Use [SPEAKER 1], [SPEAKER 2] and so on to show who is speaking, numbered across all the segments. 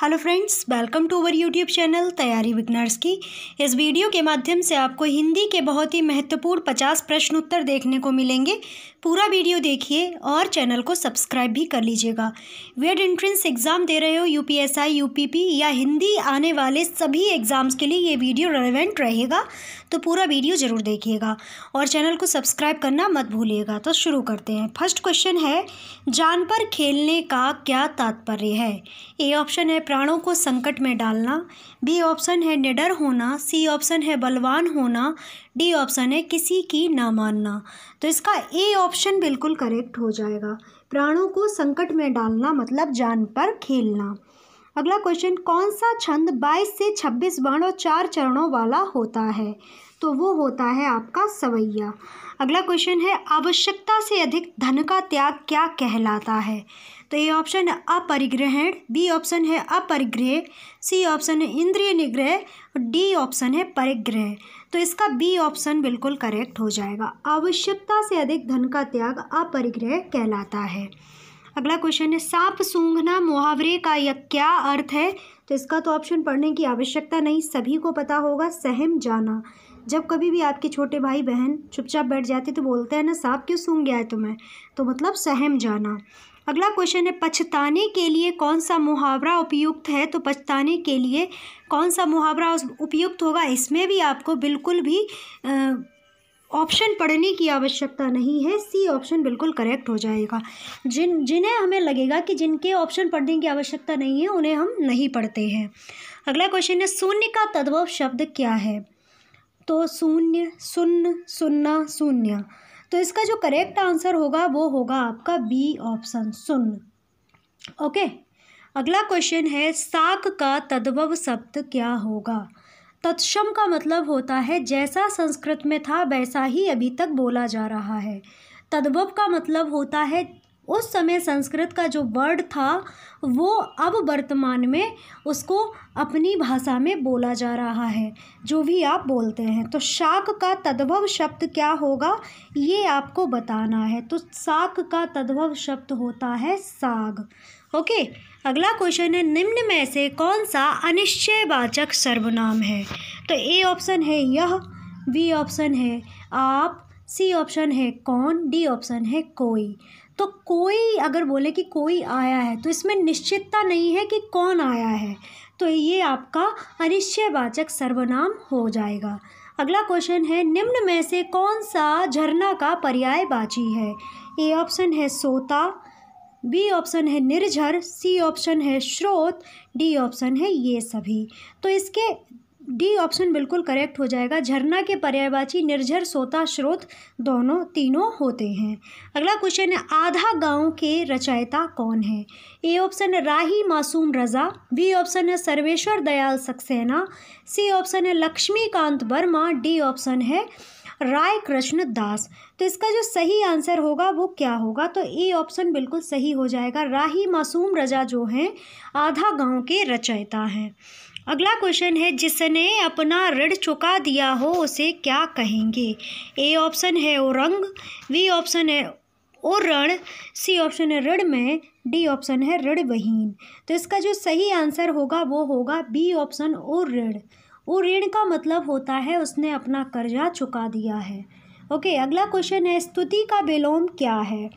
[SPEAKER 1] hello friends welcome to our YouTube channel तैयारी beginners की इस वीडियो के माध्यम से आपको हिंदी के बहुत ही महत्वपूर्ण 50 प्रश्न उत्तर देखने को मिलेंगे पूरा वीडियो देखिए और चैनल को सब्सक्राइब भी कर लीजिएगा वेड एंट्रेंस एग्ज़ाम दे रहे हो यूपीएसआई यूपीपी या हिंदी आने वाले सभी एग्ज़ाम्स के लिए ये वीडियो रेलिवेंट रहेगा तो पूरा वीडियो ज़रूर देखिएगा और चैनल को सब्सक्राइब करना मत भूलिएगा तो शुरू करते हैं फर्स्ट क्वेश्चन है जान पर खेलने का क्या तात्पर्य है ए ऑप्शन है प्राणों को संकट में डालना बी ऑप्शन है निडर होना सी ऑप्शन है बलवान होना डी ऑप्शन है किसी की ना मानना तो इसका ए ऑप्शन बिल्कुल करेक्ट हो जाएगा प्राणों को संकट में डालना मतलब जान पर खेलना अगला क्वेश्चन कौन सा छंद 22 से 26 वर्ण और चार चरणों वाला होता है तो वो होता है आपका सवैया अगला क्वेश्चन है आवश्यकता से अधिक धन का त्याग क्या कहलाता है तो ये ऑप्शन है अपरिग्रहण बी ऑप्शन है अपरिग्रह सी ऑप्शन है इंद्रिय निग्रह और डी ऑप्शन है परिग्रह तो इसका बी ऑप्शन बिल्कुल करेक्ट हो जाएगा आवश्यकता से अधिक धन का त्याग अपरिग्रह कहलाता है अगला क्वेश्चन है सांप सूंघना मुहावरे का यह क्या अर्थ है तो इसका तो ऑप्शन पढ़ने की आवश्यकता नहीं सभी को पता होगा सहम जाना जब कभी भी आपके छोटे भाई बहन चुपचाप बैठ जाते तो बोलते हैं ना सांप क्यों सूंघ गया है तुम्हें तो मतलब सहम जाना अगला क्वेश्चन है पछताने के लिए कौन सा मुहावरा उपयुक्त है तो पछताने के लिए कौन सा मुहावरा उपयुक्त होगा इसमें भी आपको बिल्कुल भी ऑप्शन पढ़ने की आवश्यकता नहीं है सी ऑप्शन बिल्कुल करेक्ट हो जाएगा जिन जिन्हें हमें लगेगा कि जिनके ऑप्शन पढ़ने की आवश्यकता नहीं है उन्हें हम नहीं पढ़ते हैं अगला क्वेश्चन है शून्य का तद्भव शब्द क्या है तो शून्य शून्य सुन्ना शून्य तो इसका जो करेक्ट आंसर होगा वो होगा आपका बी ऑप्शन सुन ओके अगला क्वेश्चन है साक का तद्भव शब्द क्या होगा तत्सम का मतलब होता है जैसा संस्कृत में था वैसा ही अभी तक बोला जा रहा है तद्भव का मतलब होता है उस समय संस्कृत का जो वर्ड था वो अब वर्तमान में उसको अपनी भाषा में बोला जा रहा है जो भी आप बोलते हैं तो शाक का तद्भव शब्द क्या होगा ये आपको बताना है तो साक का तद्भव शब्द होता है साग ओके अगला क्वेश्चन है निम्न में से कौन सा अनिश्चयवाचक सर्वनाम है तो ए ऑप्शन है यह बी ऑप्शन है आप सी ऑप्शन है कौन डी ऑप्शन है कोई तो कोई अगर बोले कि कोई आया है तो इसमें निश्चितता नहीं है कि कौन आया है तो ये आपका अनिश्चयवाचक सर्वनाम हो जाएगा अगला क्वेश्चन है निम्न में से कौन सा झरना का पर्याय बाची है ए ऑप्शन है सोता बी ऑप्शन है निर्झर सी ऑप्शन है स्रोत डी ऑप्शन है ये सभी तो इसके डी ऑप्शन बिल्कुल करेक्ट हो जाएगा झरना के पर्यायवाची निर्झर सोता स्रोत दोनों तीनों होते हैं अगला क्वेश्चन है आधा गांव के रचयिता कौन है ए ऑप्शन है राही मासूम रज़ा बी ऑप्शन है सर्वेश्वर दयाल सक्सेना सी ऑप्शन है लक्ष्मीकांत वर्मा डी ऑप्शन है राय कृष्ण दास तो इसका जो सही आंसर होगा वो क्या होगा तो ए ऑप्शन बिल्कुल सही हो जाएगा राही मासूम रजा जो हैं आधा गांव के रचयिता हैं अगला क्वेश्चन है जिसने अपना ऋण चुका दिया हो उसे क्या कहेंगे ए ऑप्शन है औरंग वी ऑप्शन है और ऋण सी ऑप्शन है ऋण में डी ऑप्शन है ऋण बहीन तो इसका जो सही आंसर होगा वो होगा बी ऑप्शन और ऋण और ऋण का मतलब होता है उसने अपना कर्जा चुका दिया है ओके अगला क्वेश्चन है स्तुति का विलोम क्या है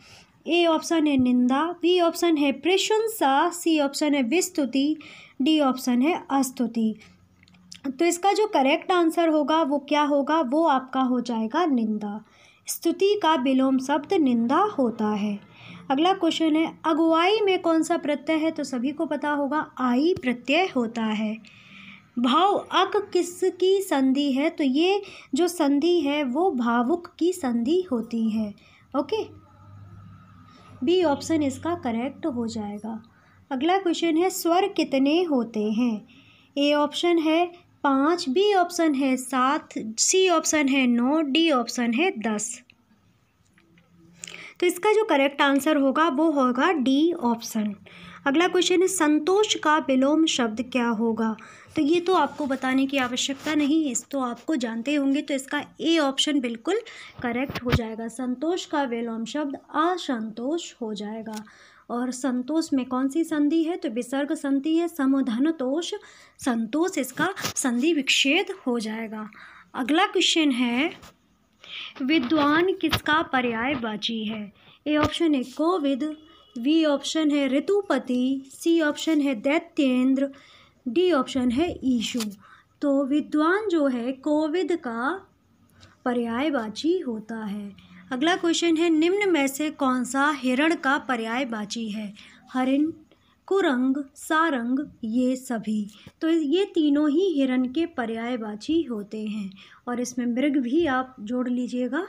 [SPEAKER 1] ए ऑप्शन है निंदा बी ऑप्शन है प्रशंसा सी ऑप्शन है विस्तुति डी ऑप्शन है अस्तुति तो इसका जो करेक्ट आंसर होगा वो क्या होगा वो आपका हो जाएगा निंदा स्तुति का विलोम शब्द निंदा होता है अगला क्वेश्चन है अगुवाई में कौन सा प्रत्यय है तो सभी को पता होगा आई प्रत्यय होता है भाव अक किसकी संधि है तो ये जो संधि है वो भावुक की संधि होती है ओके बी ऑप्शन इसका करेक्ट हो जाएगा अगला क्वेश्चन है स्वर कितने होते हैं ए ऑप्शन है पाँच बी ऑप्शन है सात सी ऑप्शन है नौ डी ऑप्शन है दस तो इसका जो करेक्ट आंसर होगा वो होगा डी ऑप्शन अगला क्वेश्चन है संतोष का विलोम शब्द क्या होगा तो ये तो आपको बताने की आवश्यकता नहीं है इस तो आपको जानते होंगे तो इसका ए ऑप्शन बिल्कुल करेक्ट हो जाएगा संतोष का विलोम शब्द असंतोष हो जाएगा और संतोष में कौन सी संधि है तो विसर्ग संधि है समधन तोष संतोष इसका संधि विक्षेद हो जाएगा अगला क्वेश्चन है विद्वान किसका पर्याय बाजी है ए ऑप्शन है कोविद वी ऑप्शन है ऋतुपति सी ऑप्शन है दैत्येंद्र डी ऑप्शन है ईशु तो विद्वान जो है कोविद का पर्यायवाची होता है अगला क्वेश्चन है निम्न में से कौन सा हिरण का पर्यायवाची है हरिण कुरंग सारंग ये सभी तो ये तीनों ही हिरण के पर्यायवाची होते हैं और इसमें मृग भी आप जोड़ लीजिएगा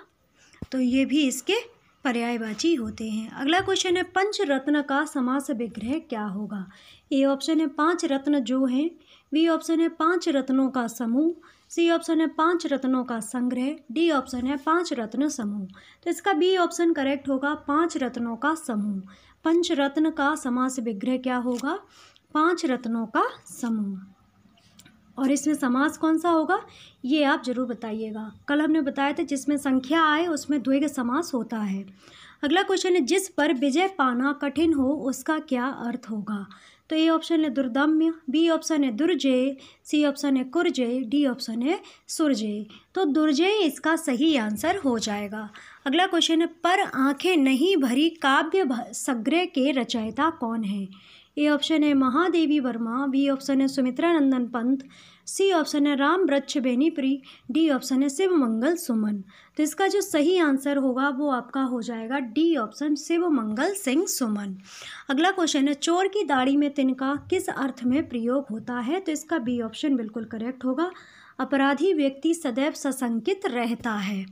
[SPEAKER 1] तो ये भी इसके पर्यायवाची होते हैं अगला क्वेश्चन है पंच रत्न का समास विग्रह क्या होगा ए ऑप्शन है पांच रत्न जो हैं बी ऑप्शन है पांच रत्नों का समूह सी ऑप्शन है पांच रत्नों का संग्रह डी ऑप्शन है पांच रत्न समूह तो इसका बी ऑप्शन करेक्ट होगा पांच रत्नों का समूह पंच रत्न का समास विग्रह क्या होगा पांच रत्नों का समूह और इसमें समास कौन सा होगा ये आप जरूर बताइएगा कल हमने बताया था जिसमें संख्या आए उसमें द्विग समास होता है अगला क्वेश्चन है जिस पर विजय पाना कठिन हो उसका क्या अर्थ होगा तो ए ऑप्शन है दुर्दम्य बी ऑप्शन है दुर्जय सी ऑप्शन है कुर्जय डी ऑप्शन है सुरजय तो दुर्जय इसका सही आंसर हो जाएगा अगला क्वेश्चन है पर आंखें नहीं भरी काव्य सग्रह के रचयिता कौन है ए ऑप्शन है महादेवी वर्मा बी ऑप्शन है सुमित्रा नंदन पंत सी ऑप्शन है राम वृक्ष बेनीप्री डी ऑप्शन है शिव मंगल सुमन तो इसका जो सही आंसर होगा वो आपका हो जाएगा डी ऑप्शन शिव मंगल सिंह सुमन अगला क्वेश्चन है चोर की दाढ़ी में तिनका किस अर्थ में प्रयोग होता है तो इसका बी ऑप्शन बिल्कुल करेक्ट होगा अपराधी व्यक्ति सदैव सशंकित रहता है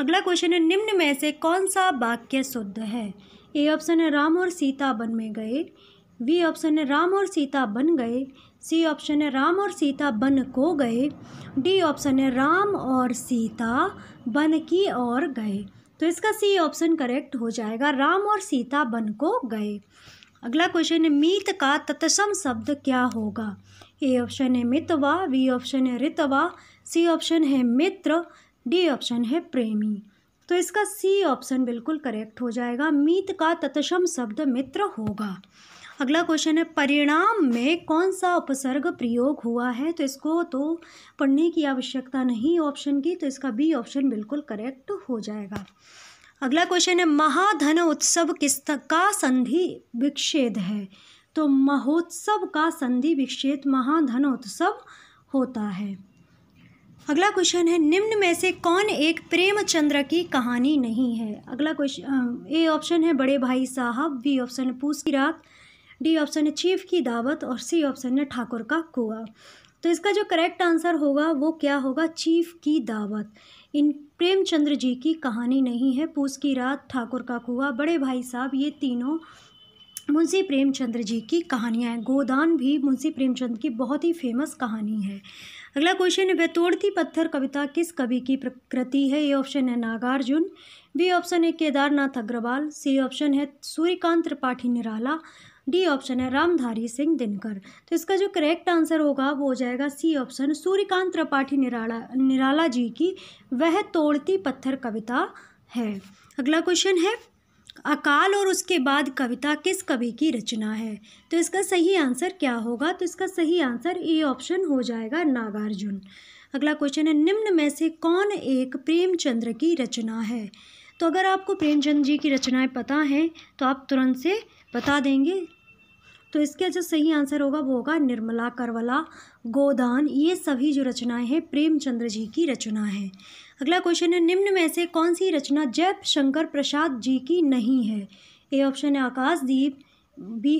[SPEAKER 1] अगला क्वेश्चन है निम्न में से कौन सा वाक्य शुद्ध है ए ऑप्शन है राम और सीता बन में गए बी ऑप्शन है राम और सीता बन गए सी ऑप्शन है राम और सीता बन को गए डी ऑप्शन है राम और सीता बन की ओर गए तो इसका सी ऑप्शन करेक्ट हो जाएगा राम और सीता बन को गए अगला क्वेश्चन है मीत का तत्सम शब्द क्या होगा ए ऑप्शन है मितवा बी ऑप्शन है रितवा सी ऑप्शन है मित्र डी ऑप्शन है प्रेमी तो इसका सी ऑप्शन बिल्कुल करेक्ट हो जाएगा मीत का तत्सम शब्द मित्र होगा अगला क्वेश्चन है परिणाम में कौन सा उपसर्ग प्रयोग हुआ है तो इसको तो पढ़ने की आवश्यकता नहीं ऑप्शन की तो इसका बी ऑप्शन बिल्कुल करेक्ट हो जाएगा अगला क्वेश्चन है महाधन उत्सव किस का संधि विक्षेद है तो महोत्सव का संधि विक्षेद महाधन उत्सव होता है अगला क्वेश्चन है निम्न में से कौन एक प्रेमचंद्र की कहानी नहीं है अगला क्वेश्चन ए ऑप्शन है बड़े भाई साहब बी ऑप्शन है पूस की रात डी ऑप्शन है चीफ की दावत और सी ऑप्शन है ठाकुर का कुआ तो इसका जो करेक्ट आंसर होगा वो क्या होगा चीफ की दावत इन प्रेमचंद्र जी की कहानी नहीं है पूस की रात ठाकुर का कुआ बड़े भाई साहब ये तीनों मुंशी प्रेमचंद्र जी की कहानियाँ हैं गोदान भी मुंशी प्रेमचंद्र की बहुत ही फेमस कहानी है अगला क्वेश्चन है बेतोड़ती पत्थर कविता किस कवि की प्रकृति है ए ऑप्शन है नागार्जुन बी ऑप्शन है केदारनाथ अग्रवाल सी ऑप्शन है सूर्यकांत त्रिपाठी निराला डी ऑप्शन है रामधारी सिंह दिनकर तो इसका जो करेक्ट आंसर होगा वो हो जाएगा सी ऑप्शन सूर्यकांत त्रिपाठी निराला निराला जी की वह तोड़ती पत्थर कविता है अगला क्वेश्चन है अकाल और उसके बाद कविता किस कवि की रचना है तो इसका सही आंसर क्या होगा तो इसका सही आंसर ए ऑप्शन हो जाएगा नागार्जुन अगला क्वेश्चन है निम्न में से कौन एक प्रेमचंद्र की रचना है तो अगर आपको प्रेमचंद जी की रचनाएं पता हैं तो आप तुरंत से बता देंगे तो इसका जो सही आंसर होगा वो होगा निर्मला करवला गोदान ये सभी जो रचनाएं हैं प्रेमचंद्र जी की रचना है अगला क्वेश्चन है निम्न में से कौन सी रचना जय शंकर प्रसाद जी की नहीं है ए ऑप्शन है आकाशदीप बी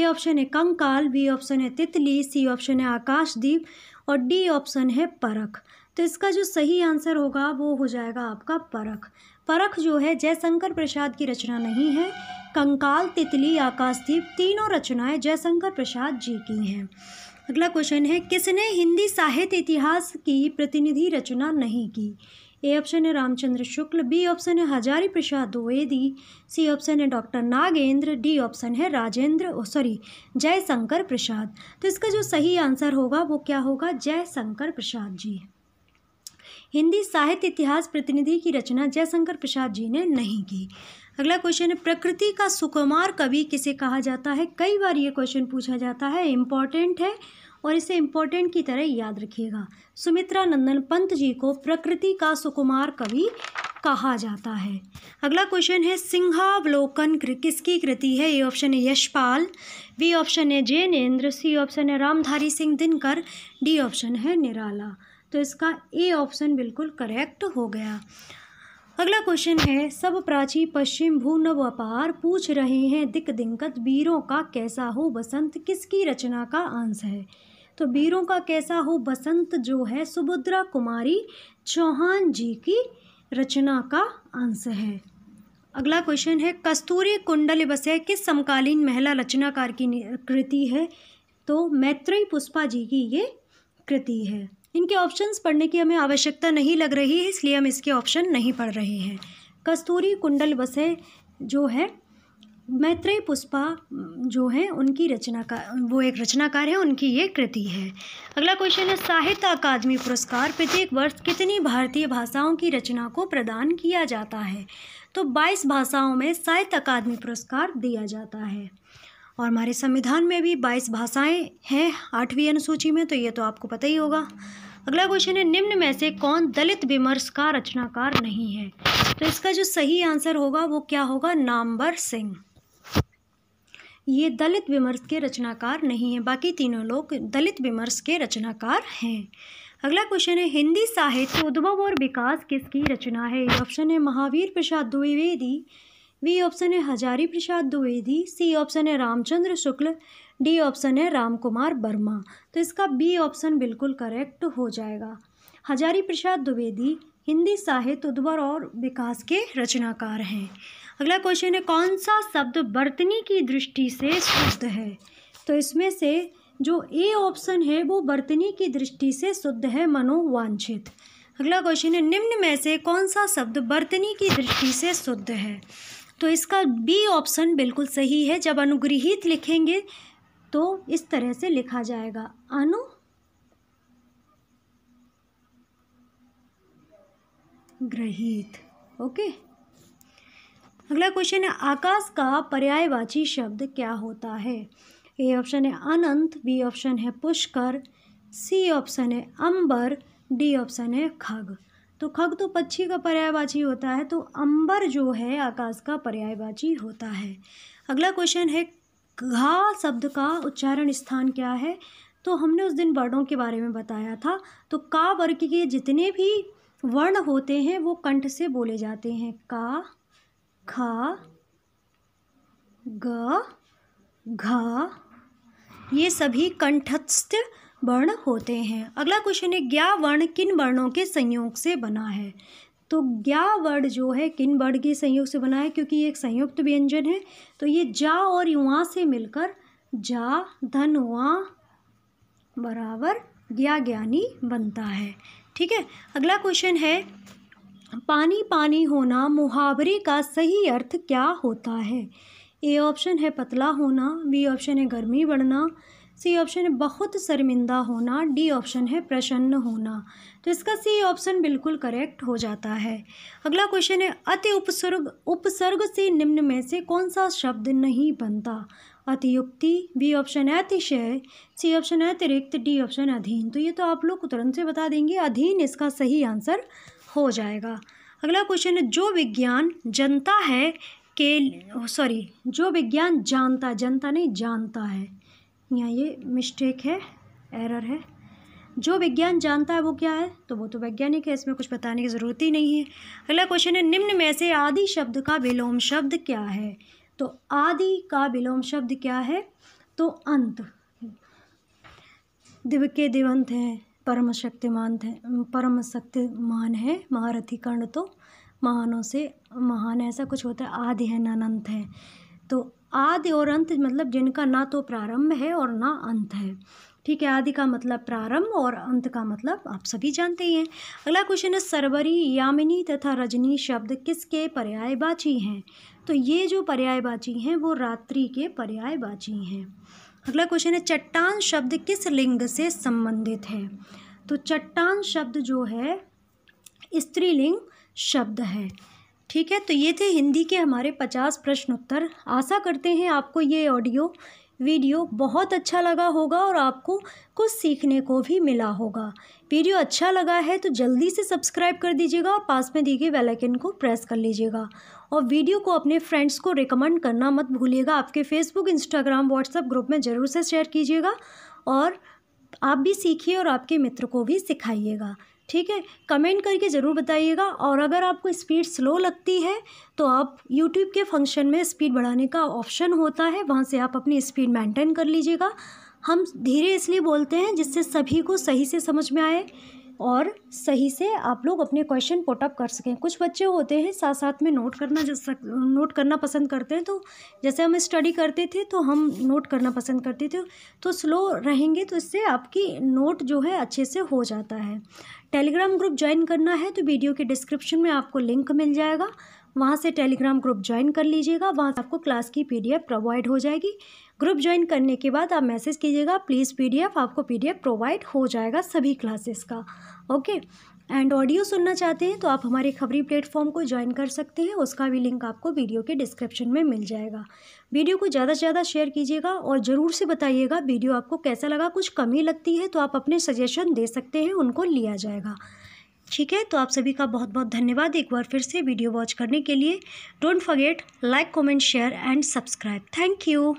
[SPEAKER 1] ए ऑप्शन है कंकाल बी ऑप्शन है तितली सी ऑप्शन है आकाशदीप और डी ऑप्शन है परख तो इसका जो सही आंसर होगा वो हो जाएगा आपका परख परख जो है जयशंकर प्रसाद की रचना नहीं है कंकाल तितली आकाशदीप तीनों रचनाएं जयशंकर प्रसाद जी की हैं अगला क्वेश्चन है किसने हिंदी साहित्य इतिहास की प्रतिनिधि रचना नहीं की ए ऑप्शन है रामचंद्र शुक्ल बी ऑप्शन है हजारी प्रसाद द्विवेदी सी ऑप्शन है डॉक्टर नागेंद्र डी ऑप्शन है राजेंद्र सॉरी जयशंकर प्रसाद तो इसका जो सही आंसर होगा वो क्या होगा जयशंकर प्रसाद जी हिंदी साहित्य इतिहास प्रतिनिधि की रचना जयशंकर प्रसाद जी ने नहीं की अगला क्वेश्चन है प्रकृति का सुकुमार कवि किसे कहा जाता है कई बार ये क्वेश्चन पूछा जाता है इम्पॉर्टेंट है और इसे इम्पोर्टेंट की तरह याद रखिएगा सुमित्रा नंदन पंत जी को प्रकृति का सुकुमार कवि कहा जाता है अगला क्वेश्चन है सिंहावलोकन किसकी कृति है ये ऑप्शन है यशपाल बी ऑप्शन है जैनेन्द्र सी ऑप्शन है रामधारी सिंह दिनकर डी ऑप्शन है निराला तो इसका ए ऑप्शन बिल्कुल करेक्ट हो गया अगला क्वेश्चन है सब प्राची पश्चिम भू अपार पूछ रहे हैं दिक दिंकत वीरों का कैसा हो बसंत किसकी रचना का आंसर है तो वीरों का कैसा हो बसंत जो है सुभद्रा कुमारी चौहान जी की रचना का आंसर है अगला क्वेश्चन है कस्तूरी कुंडल बसे किस समकालीन महिला रचनाकार की कृति है तो मैत्री पुष्पा जी की ये कृति है इनके ऑप्शंस पढ़ने की हमें आवश्यकता नहीं लग रही है इसलिए हम इसके ऑप्शन नहीं पढ़ रहे हैं कस्तूरी कुंडल वसे जो है मैत्रेय पुष्पा जो है उनकी रचना का वो एक रचनाकार है उनकी ये कृति है अगला क्वेश्चन है साहित्य अकादमी पुरस्कार प्रत्येक वर्ष कितनी भारतीय भाषाओं की रचना को प्रदान किया जाता है तो 22 भाषाओं में साहित्य अकादमी पुरस्कार दिया जाता है और हमारे संविधान में भी बाईस भाषाएं हैं आठवीं अनुसूची में तो ये तो आपको पता ही होगा अगला क्वेश्चन है निम्न में से कौन दलित विमर्श का रचनाकार नहीं है तो इसका जो सही आंसर होगा वो क्या होगा नामबर सिंह ये दलित विमर्श के रचनाकार नहीं है बाकी तीनों लोग दलित विमर्श के रचनाकार हैं अगला क्वेश्चन है हिंदी साहित्य उद्भव और विकास किसकी रचना है ऑप्शन है महावीर प्रसाद द्विवेदी बी ऑप्शन है हजारी प्रसाद द्विवेदी सी ऑप्शन है रामचंद्र शुक्ल डी ऑप्शन है राम कुमार वर्मा तो इसका बी ऑप्शन बिल्कुल करेक्ट हो जाएगा हजारी प्रसाद द्विवेदी हिंदी साहित्य उद्वर और विकास के रचनाकार हैं अगला क्वेश्चन है कौन सा शब्द बर्तनी की दृष्टि से शुद्ध है तो इसमें से जो ए ऑप्शन है वो बर्तनी की दृष्टि से शुद्ध है मनोवांछित अगला क्वेश्चन है निम्न में से कौन सा शब्द बर्तनी की दृष्टि से शुद्ध है तो इसका बी ऑप्शन बिल्कुल सही है जब अनुग्रहित लिखेंगे तो इस तरह से लिखा जाएगा अनु ग्रहित ओके अगला क्वेश्चन है आकाश का पर्यायवाची शब्द क्या होता है ए ऑप्शन है अनंत बी ऑप्शन है पुष्कर सी ऑप्शन है अंबर डी ऑप्शन है खग तो खग तो पक्षी का पर्यायवाची होता है तो अंबर जो है आकाश का पर्यायवाची होता है अगला क्वेश्चन है घा शब्द का उच्चारण स्थान क्या है तो हमने उस दिन वर्णों के बारे में बताया था तो का वर्ग के जितने भी वर्ण होते हैं वो कंठ से बोले जाते हैं का खा ग घा ये सभी कंठस्थ वर्ण होते हैं अगला क्वेश्चन है ज्ञा वर्ण किन वर्णों के संयोग से बना है तो ज्ञा वर्ण जो है किन वर्ण के संयोग से बना है क्योंकि ये एक संयुक्त व्यंजन है तो ये जा और युवा से मिलकर जा धन वा बराबर ज्ञा ज्ञानी बनता है ठीक है अगला क्वेश्चन है पानी पानी होना मुहावरे का सही अर्थ क्या होता है ए ऑप्शन है पतला होना बी ऑप्शन है गर्मी बढ़ना सी ऑप्शन है बहुत शर्मिंदा होना डी ऑप्शन है प्रसन्न होना तो इसका सी ऑप्शन बिल्कुल करेक्ट हो जाता है अगला क्वेश्चन है अति उपसर्ग उपसर्ग से निम्न में से कौन सा शब्द नहीं बनता अतियुक्ति बी ऑप्शन है अतिशय सी ऑप्शन है अतिरिक्त डी ऑप्शन अधीन तो ये तो आप लोग तुरंत से बता देंगे अधीन इसका सही आंसर हो जाएगा अगला क्वेश्चन है जो विज्ञान जनता है के सॉरी जो विज्ञान जानता जनता नहीं जानता है यहाँ ये मिस्टेक है एरर है जो विज्ञान जानता है वो क्या है तो वो तो वैज्ञानिक है इसमें कुछ बताने की ज़रूरत ही नहीं है अगला क्वेश्चन है निम्न में से आदि शब्द का विलोम शब्द क्या है तो आदि का विलोम शब्द क्या है तो अंत दिव के दिवंत हैं परम शक्तिमान थे परम शक्तिमान है महारथी कर्ण तो महानों से महान ऐसा कुछ होता है आदि है अनंत है तो आदि और अंत मतलब जिनका ना तो प्रारंभ है और ना अंत है ठीक है आदि का मतलब प्रारंभ और अंत का मतलब आप सभी जानते ही हैं अगला क्वेश्चन है सरवरी यामिनी तथा रजनी शब्द किसके पर्यायवाची हैं तो ये जो पर्यायवाची हैं वो रात्रि के पर्यायवाची हैं अगला क्वेश्चन है चट्टान शब्द किस लिंग से संबंधित है तो चट्टान शब्द जो है स्त्रीलिंग शब्द है ठीक है तो ये थे हिंदी के हमारे पचास प्रश्न उत्तर आशा करते हैं आपको ये ऑडियो वीडियो बहुत अच्छा लगा होगा और आपको कुछ सीखने को भी मिला होगा वीडियो अच्छा लगा है तो जल्दी से सब्सक्राइब कर दीजिएगा और पास में दी गई वेलाइकन आइकन को प्रेस कर लीजिएगा और वीडियो को अपने फ्रेंड्स को रिकमेंड करना मत भूलिएगा आपके फेसबुक इंस्टाग्राम व्हाट्सएप ग्रुप में ज़रूर से शेयर कीजिएगा और आप भी सीखिए और आपके मित्र को भी सिखाइएगा ठीक है कमेंट करके ज़रूर बताइएगा और अगर आपको स्पीड स्लो लगती है तो आप यूट्यूब के फंक्शन में स्पीड बढ़ाने का ऑप्शन होता है वहाँ से आप अपनी स्पीड मेंटेन कर लीजिएगा हम धीरे इसलिए बोलते हैं जिससे सभी को सही से समझ में आए और सही से आप लोग अपने क्वेश्चन पोटअप कर सकें कुछ बच्चे होते हैं साथ साथ में नोट करना जैसा नोट करना पसंद करते हैं तो जैसे हम स्टडी करते थे तो हम नोट करना पसंद करते थे तो स्लो रहेंगे तो इससे आपकी नोट जो है अच्छे से हो जाता है टेलीग्राम ग्रुप ज्वाइन करना है तो वीडियो के डिस्क्रिप्शन में आपको लिंक मिल जाएगा वहाँ से टेलीग्राम ग्रुप ज्वाइन कर लीजिएगा वहाँ आपको क्लास की पी प्रोवाइड हो जाएगी ग्रुप ज्वाइन करने के बाद आप मैसेज कीजिएगा प्लीज़ पीडीएफ आपको पीडीएफ प्रोवाइड हो जाएगा सभी क्लासेस का ओके एंड ऑडियो सुनना चाहते हैं तो आप हमारे खबरी प्लेटफॉर्म को ज्वाइन कर सकते हैं उसका भी लिंक आपको वीडियो के डिस्क्रिप्शन में मिल जाएगा वीडियो को ज़्यादा से ज़्यादा शेयर कीजिएगा और ज़रूर से बताइएगा वीडियो आपको कैसा लगा कुछ कमी लगती है तो आप अपने सजेशन दे सकते हैं उनको लिया जाएगा ठीक है तो आप सभी का बहुत बहुत धन्यवाद एक बार फिर से वीडियो वॉच करने के लिए don't forget like comment share and subscribe thank you